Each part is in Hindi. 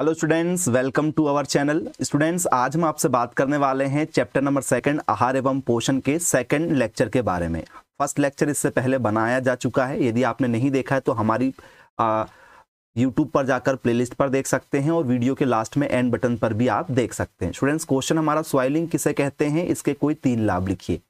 hello students welcome to our channel students आज हम आपसे बात करने वाले हैं चैप्टर नंबर सेकंड आहार एवं पोषण के सेकंड लेक्चर के बारे में फर्स्ट लेक्चर इससे पहले बनाया जा चुका है यदि आपने नहीं देखा है तो हमारी यूट्यूब पर जाकर प्लेलिस्ट पर देख सकते हैं और वीडियो के लास्ट में एंड बटन पर भी आप देख सकते हैं स्टूडेंट्स क्वेश्चन हमारा सॉइलिंग किसे कहते हैं इसके कोई तीन लाभ लिखिए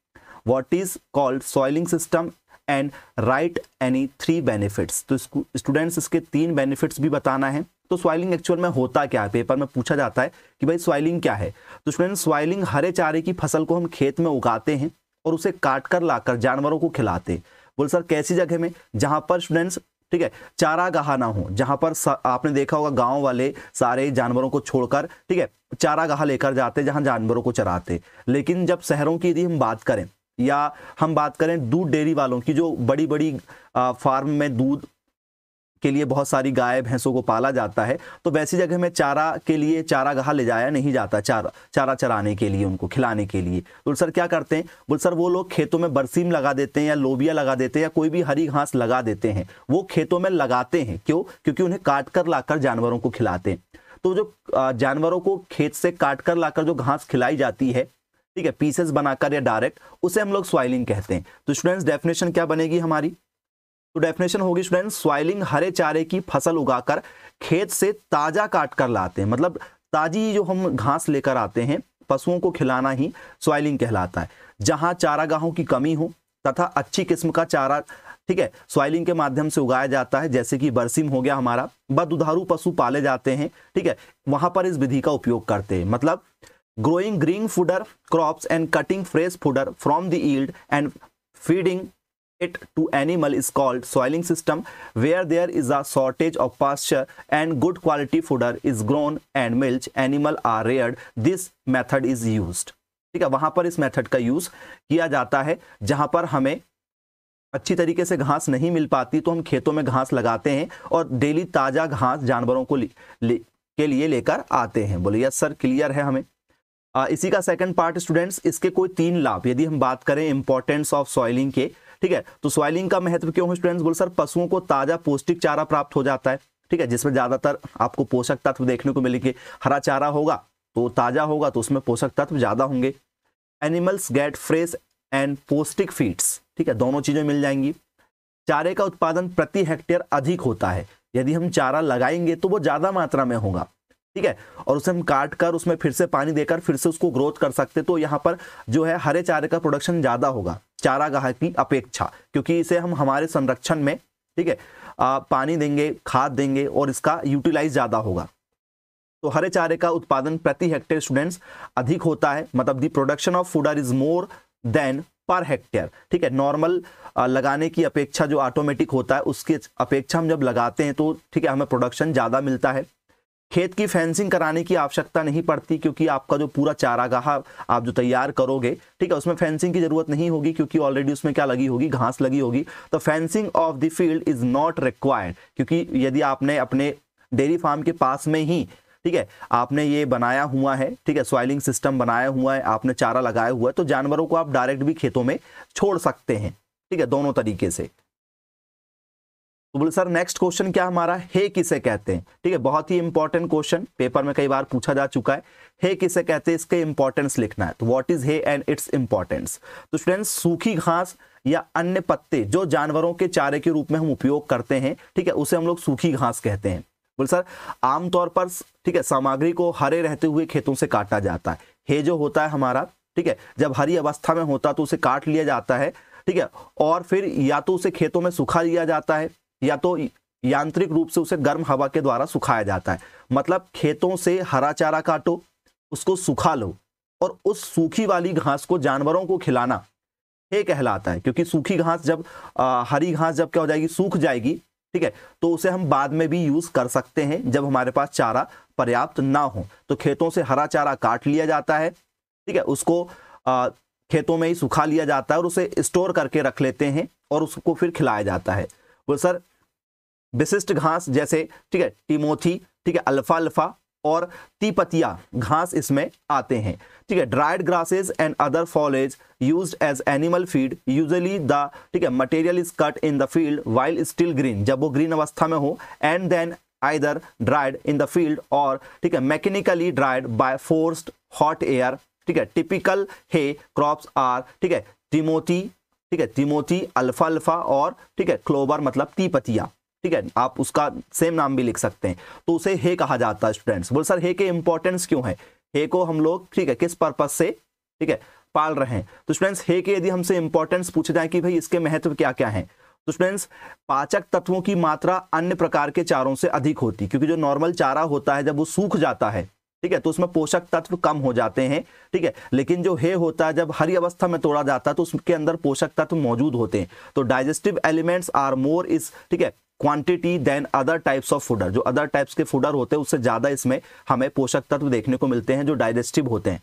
what is called soiling system and write any three benefits तो स्टूडेंट्स इसके तीन बेनिफिट्स भी बताना है तो स्वाइलिंग एक्चुअल में होता क्या है पेपर में पूछा जाता है कि भाई स्वाइलिंग क्या है तो स्टूडेंट स्वाइलिंग हरे चारे की फसल को हम खेत में उगाते हैं और उसे काट कर लाकर जानवरों को खिलाते हैं बोल सर कैसी जगह में जहाँ पर स्टूडेंट्स ठीक है चारा ना हो जहाँ पर आपने देखा होगा गांव वाले सारे जानवरों को छोड़कर ठीक है चारा लेकर जाते जहाँ जानवरों को चराते लेकिन जब शहरों की यदि हम बात करें या हम बात करें दूध डेयरी वालों की जो बड़ी बड़ी फार्म में दूध के लिए बहुत सारी गाय भैंसों को पाला जाता है तो वैसी जगह में चारा के लिए चारा गहा ले जाया नहीं जाता चारा चारा चराने के लिए उनको खिलाने के लिए बोल तो सर क्या करते हैं बोल सर वो लोग खेतों में बरसीम लगा देते हैं या लोबिया लगा देते हैं या कोई भी हरी घास लगा देते हैं वो खेतों में लगाते हैं क्यों क्योंकि उन्हें काट कर लाकर जानवरों को खिलाते हैं तो जो जानवरों को खेत से काट कर लाकर जो घास खिलाई जाती है ठीक है पीसेस बनाकर या डायरेक्ट उसे हम लोग स्वाइलिंग कहते हैं तो स्टूडेंट्स डेफिनेशन क्या बनेगी हमारी तो डेफिनेशन होगी स्टूडेंट स्वाइलिंग हरे चारे की फसल उगाकर खेत से ताज़ा काट कर लाते हैं मतलब ताज़ी जो हम घास लेकर आते हैं पशुओं को खिलाना ही स्वाइलिंग कहलाता है जहाँ चारागाहों की कमी हो तथा अच्छी किस्म का चारा ठीक है स्वाइलिंग के माध्यम से उगाया जाता है जैसे कि बरसीम हो गया हमारा बदुधारू पशु पाले जाते हैं ठीक है वहां पर इस विधि का उपयोग करते हैं मतलब growing green fodder crops and cutting fresh fodder from the field and feeding it to animal is called soiling system where there is a shortage of pasture and good quality fodder is grown and milch animal are reared this method is used ठीक है वहां पर इस मेथड का यूज किया जाता है जहां पर हमें अच्छी तरीके से घास नहीं मिल पाती तो हम खेतों में घास लगाते हैं और डेली ताज़ा घास जानवरों को ले, ले, के लिए लेकर आते हैं बोले यस सर क्लियर है हमें आ, इसी का सेकंड पार्ट स्टूडेंट्स इसके कोई तीन लाभ यदि हम बात करें इंपॉर्टेंस ऑफ सॉइलिंग के ठीक है तो स्वाइलिंग का महत्व क्यों है स्टूडेंट्स बोल सर पशुओं को ताजा पौष्टिक चारा प्राप्त हो जाता है ठीक है जिसमें ज्यादातर आपको पोषक तत्व देखने को मिलेंगे हरा चारा होगा तो ताजा होगा तो उसमें पोषक तत्व ज्यादा होंगे एनिमल्स गेट फ्रेश एंड पौष्टिक फीड्स ठीक है दोनों चीजें मिल जाएंगी चारे का उत्पादन प्रति हेक्टेयर अधिक होता है यदि हम चारा लगाएंगे तो वो ज्यादा मात्रा में होगा ठीक है और उसे हम काट कर उसमें फिर से पानी देकर फिर से उसको ग्रोथ कर सकते तो यहाँ पर जो है हरे चारे का प्रोडक्शन ज्यादा होगा चारागाह की अपेक्षा क्योंकि इसे हम हमारे संरक्षण में ठीक है पानी देंगे खाद देंगे और इसका यूटिलाइज ज़्यादा होगा तो हरे चारे का उत्पादन प्रति हेक्टेयर स्टूडेंट्स अधिक होता है मतलब the production of fodder is more than per hectare ठीक है नॉर्मल लगाने की अपेक्षा जो ऑटोमेटिक होता है उसकी अपेक्षा हम जब लगाते हैं तो ठीक है हमें प्रोडक्शन ज़्यादा मिलता है खेत की फेंसिंग कराने की आवश्यकता नहीं पड़ती क्योंकि आपका जो पूरा चारागाह आप जो तैयार करोगे ठीक है उसमें फेंसिंग की जरूरत नहीं होगी क्योंकि ऑलरेडी उसमें क्या लगी होगी घास लगी होगी तो fencing of the field is not required क्योंकि यदि आपने अपने डेयरी फार्म के पास में ही ठीक है आपने ये बनाया हुआ है ठीक है सॉइलिंग सिस्टम बनाया हुआ है आपने चारा लगाया हुआ है तो जानवरों को आप डायरेक्ट भी खेतों में छोड़ सकते हैं ठीक है दोनों तरीके से तो बोले सर नेक्स्ट क्वेश्चन क्या हमारा हे किसे कहते हैं ठीक है बहुत ही इंपॉर्टेंट क्वेश्चन पेपर में कई बार पूछा जा चुका है हे किसे कहते हैं इसके इंपॉर्टेंस लिखना है तो what is hay and its importance तो स्टूडेंट्स सूखी घास या अन्य पत्ते जो जानवरों के चारे के रूप में हम उपयोग करते हैं ठीक है उसे हम लोग सूखी घास कहते हैं बोले सर आमतौर पर ठीक है सामग्री को हरे रहते हुए खेतों से काटा जाता है हे जो होता है हमारा ठीक है जब हरी अवस्था में होता तो उसे काट लिया जाता है ठीक है और फिर या तो उसे खेतों में सुखा लिया जाता है या तो यांत्रिक रूप से उसे गर्म हवा के द्वारा सुखाया जाता है मतलब खेतों से हरा चारा काटो उसको सुखा लो और उस सूखी वाली घास को जानवरों को खिलाना ये कहलाता है क्योंकि सूखी घास जब आ, हरी घास जब क्या हो जाएगी सूख जाएगी ठीक है तो उसे हम बाद में भी यूज़ कर सकते हैं जब हमारे पास चारा पर्याप्त ना हो तो खेतों से हरा चारा काट लिया जाता है ठीक है उसको आ, खेतों में ही सुखा लिया जाता है और उसे स्टोर करके रख लेते हैं और उसको फिर खिलाया जाता है वो सर विशिष्ट घास जैसे ठीक है टिमोथी ठीक है अल्फा अल्फा और तीपतिया घास इसमें आते हैं ठीक है dried grasses and other foliage use as animal feed usually the ठीक है material is cut in the field while still green जब वो ग्रीन अवस्था में हो and then either dried in the field और ठीक है mechanically dried by forced hot air ठीक है टिपिकल है क्रॉप्स आर ठीक है तिमोती ठीक है तिमोती अल्फा अल्फा और ठीक है क्लोबर मतलब तीपतिया ठीक है आप उसका सेम नाम भी लिख सकते हैं तो उसे हे कहा जाता है स्टूडेंट्स बोल सर हे के इंपॉर्टेंस क्यों है हे को हम लोग ठीक है किस पर्पज से ठीक है पाल रहे हैं तो स्टूडेंट्स हे के यदि हमसे इंपॉर्टेंस पूछे जाए कि भाई इसके महत्व क्या क्या है तो स्टूडेंट्स पाचक तत्वों की मात्रा अन्य प्रकार के चारों से अधिक होती क्योंकि जो नॉर्मल चारा होता है जब वो सूख जाता है ठीक है तो उसमें पोषक तत्व कम हो जाते हैं ठीक है लेकिन जो हे होता है जब हरी अवस्था में तोड़ा जाता है तो उसके अंदर पोषक तत्व मौजूद होते हैं तो digestive elements are more is ठीक है quantity than other types of fodder जो अदर टाइप्स के फूडर होते हैं उससे ज़्यादा इसमें हमें पोषक तत्व देखने को मिलते हैं जो डाइजेस्टिव होते हैं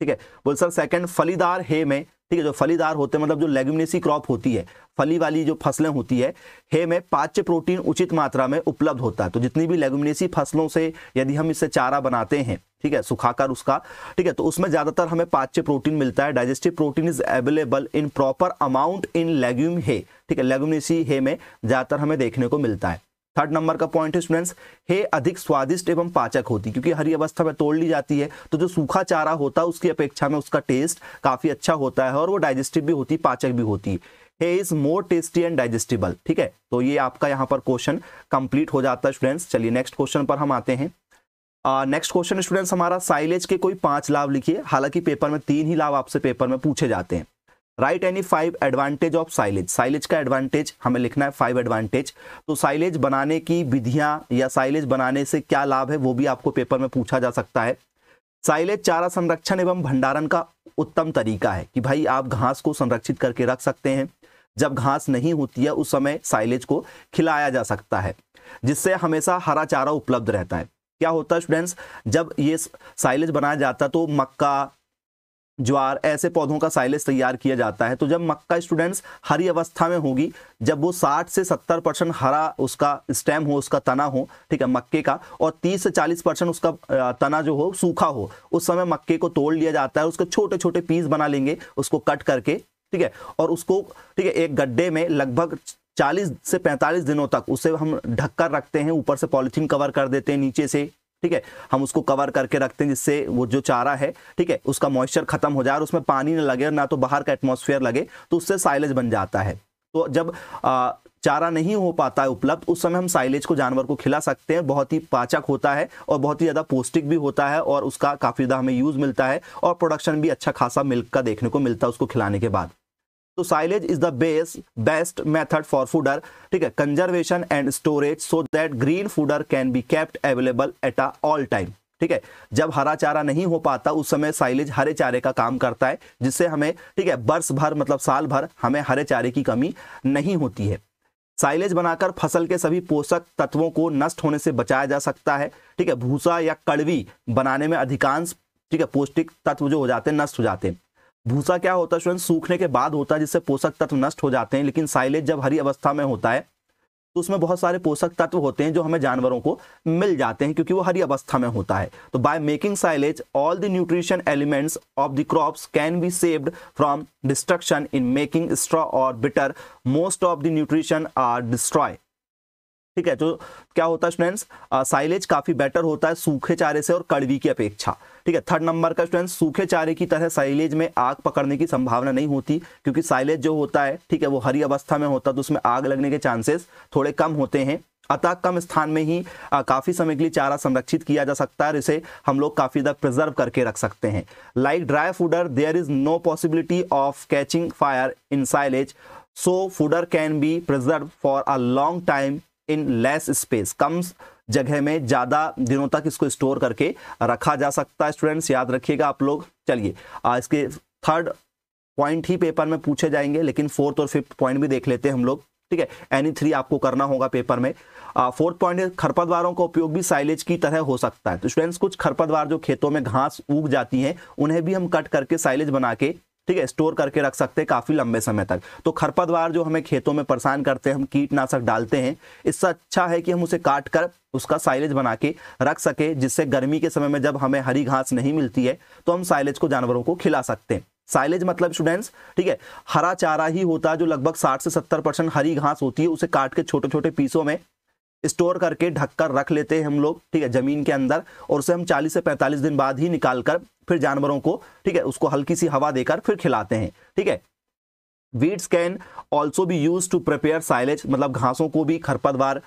ठीक है बोल सर सेकंड फलीदार हे में ठीक है जो फलीदार होते हैं मतलब जो लेगमिनेसी क्रॉप होती है फली वाली जो फसलें होती है हे में पाच्य प्रोटीन उचित मात्रा में उपलब्ध होता है तो जितनी भी लेगमिनेसी फसलों से यदि हम इससे चारा बनाते हैं ठीक है सुखाकर उसका ठीक है तो उसमें ज़्यादातर हमें पाच्य प्रोटीन मिलता है digestive protein is available in proper amount in legume hay ठीक है लेग्यूमनेसी हे में ज़्यादातर हमें देखने को मिलता है थर्ड नंबर का पॉइंट है स्टूडेंट्स हे अधिक स्वादिष्ट एवं पाचक होती क्योंकि हरी अवस्था में तोड़ ली जाती है तो जो सूखा चारा होता है उसकी अपेक्षा में उसका टेस्ट काफ़ी अच्छा होता है और वो डाइजेस्टिव भी होती पाचक भी होती hay is more tasty and digestible ठीक है तो ये आपका यहाँ पर क्वेश्चन कंप्लीट हो जाता है स्टूडेंट्स चलिए नेक्स्ट क्वेश्चन पर हम आते हैं नेक्स्ट क्वेश्चन स्टूडेंट्स हमारा साइलेज के कोई पांच लाभ लिखिए हालांकि पेपर में तीन ही लाभ आपसे पेपर में पूछे जाते हैं write any five advantage of silage silage का एडवांटेज हमें लिखना है फाइव एडवांटेज तो साइलेज बनाने की विधियां या साइलेज बनाने से क्या लाभ है वो भी आपको पेपर में पूछा जा सकता है साइलेज चारा संरक्षण एवं भंडारण का उत्तम तरीका है कि भाई आप घास को संरक्षित करके रख सकते हैं जब घास नहीं होती है उस समय साइलेज को खिलाया जा सकता है जिससे हमेशा हरा चारा उपलब्ध रहता है क्या होता है स्टूडेंट्स जब ये साइलेज बनाया जाता तो मक्का ज्वार ऐसे पौधों का साइलेज तैयार किया जाता है तो जब मक्का स्टूडेंट्स हरी अवस्था में होगी जब वो 60 से 70 परसेंट हरा उसका स्टेम हो उसका तना हो ठीक है मक्के का और 30 से 40 परसेंट उसका तना जो हो सूखा हो उस समय मक्के को तोड़ लिया जाता है उसके छोटे छोटे पीस बना लेंगे उसको कट करके ठीक है और उसको ठीक है एक गड्ढे में लगभग चालीस से पैंतालीस दिनों तक उसे हम ढककर रखते हैं ऊपर से पॉलिथीन कवर कर देते हैं नीचे से ठीक है हम उसको कवर करके रखते हैं जिससे वो जो चारा है ठीक है उसका मॉइस्चर खत्म हो जाए और उसमें पानी ना लगे और ना तो बाहर का एटमोसफेयर लगे तो उससे साइलेज बन जाता है तो जब आ, चारा नहीं हो पाता है उपलब्ध उस समय हम साइलेज को जानवर को खिला सकते हैं बहुत ही पाचक होता है और बहुत ही ज़्यादा पौष्टिक भी होता है और उसका काफ़ी ज़्यादा हमें यूज़ मिलता है और प्रोडक्शन भी अच्छा खासा मिल्क का देखने को मिलता है उसको खिलाने के बाद तो silage is the base best method for fodder ठीक है conservation and storage so that green fodder can be kept available at a all time ठीक है जब हरा चारा नहीं हो पाता उस समय साइलेज हरे चारे का काम करता है जिससे हमें ठीक है वर्ष भर मतलब साल भर हमें हरे चारे की कमी नहीं होती है साइलेज बनाकर फसल के सभी पोषक तत्वों को नष्ट होने से बचाया जा सकता है ठीक है भूसा या कड़वी बनाने में अधिकांश ठीक है पौष्टिक तत्व जो हो जाते हैं नष्ट हो जाते हैं भूसा क्या होता है स्वयं सूखने के बाद होता है जिससे पोषक तत्व नष्ट हो जाते हैं लेकिन साइलेज जब हरी अवस्था में होता है तो उसमें बहुत सारे पोषक तत्व होते हैं जो हमें जानवरों को मिल जाते हैं क्योंकि वो हरी अवस्था में होता है तो by making silage all the nutrition elements of the crops can be saved from destruction in making straw और bitter most of the nutrition are destroy ठीक है जो तो क्या होता है स्टूडेंट्स साइलेज काफी बेटर होता है सूखे चारे से और कड़वी की अपेक्षा ठीक है थर्ड नंबर का स्टूडेंट्स सूखे चारे की तरह साइलेज में आग पकड़ने की संभावना नहीं होती क्योंकि साइलेज जो होता है ठीक है वो हरी अवस्था में होता है तो उसमें आग लगने के चांसेस थोड़े कम होते हैं अतः कम स्थान में ही काफ़ी समय के लिए चारा संरक्षित किया जा सकता है इसे हम लोग काफ़ी ज़्यादा प्रिजर्व करके रख सकते हैं like dry fodder there is no possibility of catching fire in silage so fodder can be preserve for a long time in less space कम जगह में ज़्यादा दिनों तक इसको स्टोर करके रखा जा सकता है स्टूडेंट्स याद रखिएगा आप लोग चलिए इसके थर्ड पॉइंट ही पेपर में पूछे जाएंगे लेकिन फोर्थ और फिफ्थ पॉइंट भी देख लेते हैं हम लोग ठीक है एनी थ्री आपको करना होगा पेपर में फोर्थ पॉइंट खरपतवारों का उपयोग भी साइलेज की तरह हो सकता है तो स्टूडेंट्स कुछ खरपतवार जो खेतों में घास उग जाती हैं उन्हें भी हम कट करके साइलेज बना के ठीक है स्टोर करके रख सकते हैं काफ़ी लंबे समय तक तो खरपतवार जो हमें खेतों में परेशान करते हैं हम कीटनाशक डालते हैं इससे अच्छा है कि हम उसे काट कर उसका साइलेज बना के रख सके जिससे गर्मी के समय में जब हमें हरी घास नहीं मिलती है तो हम साइलेज को जानवरों को खिला सकते हैं साइलेज मतलब स्टूडेंट्स ठीक है हरा चारा ही होता है जो लगभग 60 से 70 परसेंट हरी घास होती है उसे काट के छोटे छोटे पीसों में स्टोर करके ढककर रख लेते हैं हम लोग ठीक है ज़मीन के अंदर और उसे हम 40 से 45 दिन बाद ही निकाल कर फिर जानवरों को ठीक है उसको हल्की सी हवा देकर फिर खिलाते हैं ठीक है वीड्स कैन ऑल्सो भी यूज टू प्रिपेयर साइलेज मतलब घासों को भी खरपतवार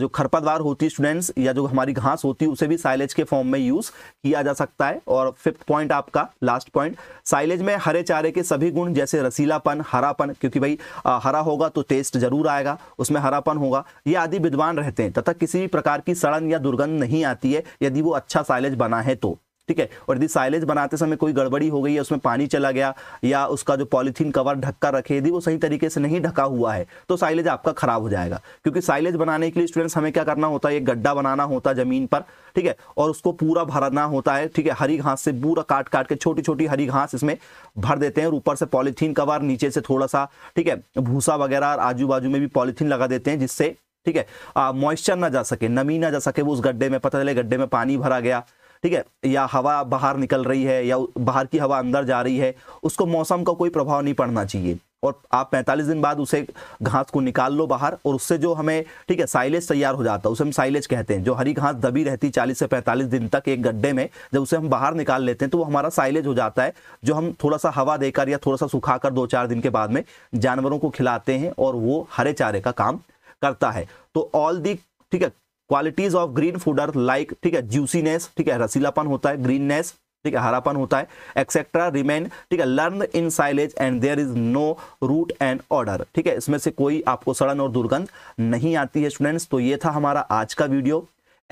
जो खरपतवार होती है स्टूडेंट्स या जो हमारी घास होती है उसे भी साइलेज के फॉर्म में यूज किया जा सकता है और फिफ्थ पॉइंट आपका लास्ट पॉइंट साइलेज में हरे चारे के सभी गुण जैसे रसीलापन हरापन क्योंकि भाई आ, हरा होगा तो टेस्ट जरूर आएगा उसमें हरापन होगा ये आदि विद्वान रहते हैं तथा किसी भी प्रकार की सड़न या दुर्गंध नहीं आती है यदि वो अच्छा साइलेज बना है तो ठीक है और यदि साइलेज बनाते समय कोई गड़बड़ी हो गई है उसमें पानी चला गया या उसका जो पॉलीथीन कवर ढक्का रखे यदि वो सही तरीके से नहीं ढका हुआ है तो साइलेज आपका खराब हो जाएगा क्योंकि साइलेज बनाने के लिए स्टूडेंट्स हमें क्या करना होता है एक गड्ढा बनाना होता है जमीन पर ठीक है और उसको पूरा भरना होता है ठीक है हरी घास से पूरा काट काट के छोटी छोटी हरी घास इसमें भर देते हैं और ऊपर से पॉलीथीन कवर नीचे से थोड़ा सा ठीक है भूसा वगैरह आजू बाजू में भी पॉलीथीन लगा देते हैं जिससे ठीक है मॉइस्चर ना जा सके नमी ना जा सके वो उस गड्ढे में पता चले गड्ढे में पानी भरा गया ठीक है या हवा बाहर निकल रही है या बाहर की हवा अंदर जा रही है उसको मौसम का कोई प्रभाव नहीं पड़ना चाहिए और आप 45 दिन बाद उसे घास को निकाल लो बाहर और उससे जो हमें ठीक है साइलेज तैयार हो जाता है उसे हम साइलेज कहते हैं जो हरी घास दबी रहती है 40 से 45 दिन तक एक गड्ढे में जब उसे हम बाहर निकाल लेते हैं तो वो हमारा साइलेज हो जाता है जो हम थोड़ा सा हवा देकर या थोड़ा सा सुखाकर दो चार दिन के बाद में जानवरों को खिलाते हैं और वो हरे चारे का काम करता है तो ऑल दी ठीक है qualities of green food are like ठीक है जूसीनेस ठीक है रसीलापन होता है ग्रीननेस ठीक है हरापन होता है एक्सेट्रा रिमेन ठीक है learn in silage and there is no root and order ठीक है इसमें से कोई आपको सड़न और दुर्गंध नहीं आती है स्टूडेंट्स तो ये था हमारा आज का वीडियो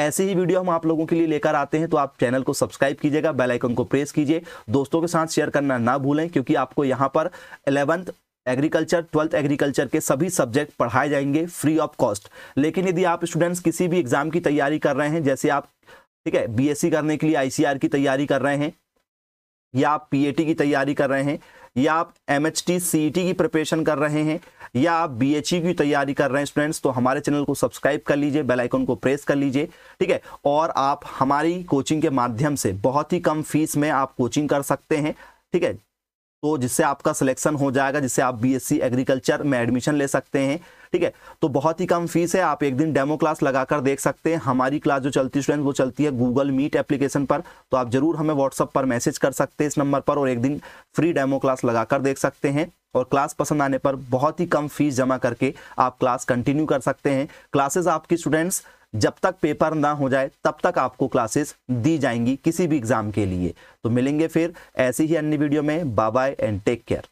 ऐसे ही वीडियो हम आप लोगों के लिए लेकर आते हैं तो आप चैनल को सब्सक्राइब कीजिएगा बेल आइकन को प्रेस कीजिए दोस्तों के साथ शेयर करना ना भूलें क्योंकि आपको यहाँ पर 11 एग्रीकल्चर ट्वेल्थ एग्रीकल्चर के सभी सब्जेक्ट पढ़ाए जाएंगे फ्री ऑफ कॉस्ट लेकिन यदि आप स्टूडेंट्स किसी भी एग्जाम की तैयारी कर रहे हैं जैसे आप ठीक है बीएससी करने के लिए आईसीआर की तैयारी कर रहे हैं या आप पीएटी की तैयारी कर रहे हैं या आप एम एच टी की प्रिपरेशन कर रहे हैं या आप बी एच e की तैयारी कर रहे हैं स्टूडेंट्स तो हमारे चैनल को सब्सक्राइब कर लीजिए बेल आइकन को प्रेस कर लीजिए ठीक है और आप हमारी कोचिंग के माध्यम से बहुत ही कम फीस में आप कोचिंग कर सकते हैं ठीक है तो जिससे आपका सिलेक्शन हो जाएगा जिससे आप बीएससी एग्रीकल्चर में एडमिशन ले सकते हैं ठीक है तो बहुत ही कम फीस है आप एक दिन डेमो क्लास लगाकर देख सकते हैं हमारी क्लास जो चलती स्टूडेंट वो चलती है गूगल मीट एप्लीकेशन पर तो आप जरूर हमें व्हाट्सअप पर मैसेज कर सकते हैं इस नंबर पर और एक दिन फ्री डेमो क्लास लगाकर देख सकते हैं और क्लास पसंद आने पर बहुत ही कम फीस जमा करके आप क्लास कंटिन्यू कर सकते हैं क्लासेस आपकी स्टूडेंट्स जब तक पेपर ना हो जाए तब तक आपको क्लासेस दी जाएंगी किसी भी एग्ज़ाम के लिए तो मिलेंगे फिर ऐसी ही अन्य वीडियो में bye bye and take care